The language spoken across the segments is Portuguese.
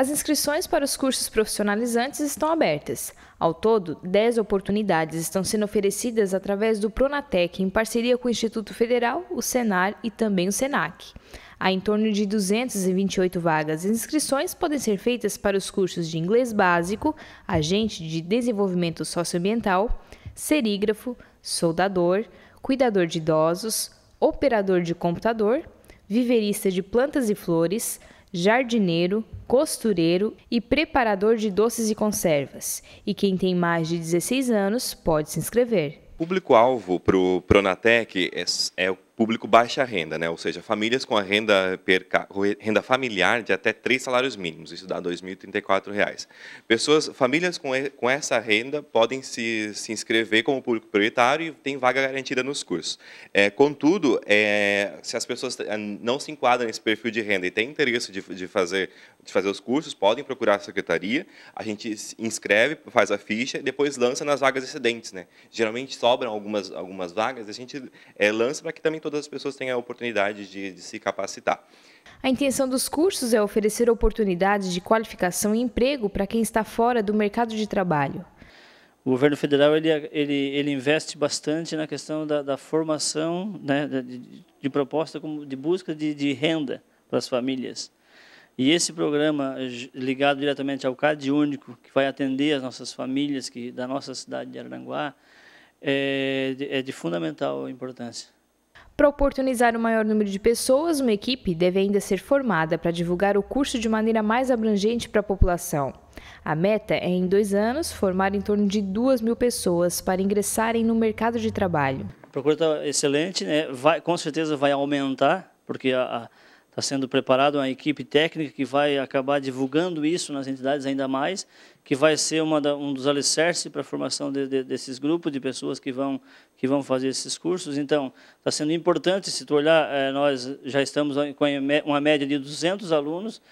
As inscrições para os cursos profissionalizantes estão abertas. Ao todo, 10 oportunidades estão sendo oferecidas através do Pronatec em parceria com o Instituto Federal, o Senar e também o Senac. Há em torno de 228 vagas. As inscrições podem ser feitas para os cursos de inglês básico, agente de desenvolvimento socioambiental, serígrafo, soldador, cuidador de idosos, operador de computador, viverista de plantas e flores, jardineiro, costureiro e preparador de doces e conservas. E quem tem mais de 16 anos pode se inscrever. Público-alvo para o Pronatec é, é o público baixa renda, né? ou seja, famílias com a renda, per, renda familiar de até três salários mínimos, isso dá R$ 2.034. Pessoas, famílias com, com essa renda podem se, se inscrever como público prioritário e tem vaga garantida nos cursos. É, contudo, é, se as pessoas é, não se enquadram nesse perfil de renda e têm interesse de, de, fazer, de fazer os cursos, podem procurar a secretaria, a gente inscreve, faz a ficha e depois lança nas vagas excedentes. Né? Geralmente sobram algumas, algumas vagas, a gente é, lança para que também todas as pessoas têm a oportunidade de, de se capacitar. A intenção dos cursos é oferecer oportunidades de qualificação e emprego para quem está fora do mercado de trabalho. O governo federal ele, ele, ele investe bastante na questão da, da formação, né, de, de, proposta como de busca de, de renda para as famílias. E esse programa, ligado diretamente ao CAD Único, que vai atender as nossas famílias que, da nossa cidade de Aranguá, é, é de fundamental importância. Para oportunizar o maior número de pessoas, uma equipe deve ainda ser formada para divulgar o curso de maneira mais abrangente para a população. A meta é, em dois anos, formar em torno de 2 mil pessoas para ingressarem no mercado de trabalho. A procura está excelente, né? vai, com certeza vai aumentar, porque a Está sendo preparada uma equipe técnica que vai acabar divulgando isso nas entidades ainda mais, que vai ser da, um dos alicerces para a formação de, de, desses grupos de pessoas que vão, que vão fazer esses cursos. Então, está sendo importante, se tu olhar, é, nós já estamos com uma média de 200 alunos,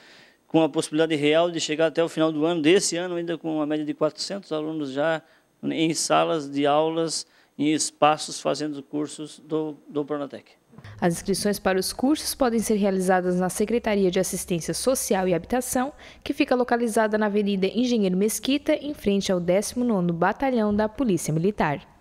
com a possibilidade real de chegar até o final do ano, desse ano ainda com uma média de 400 alunos já em salas de aulas, em espaços fazendo cursos do, do Pronatec. As inscrições para os cursos podem ser realizadas na Secretaria de Assistência Social e Habitação, que fica localizada na Avenida Engenheiro Mesquita, em frente ao 19º Batalhão da Polícia Militar.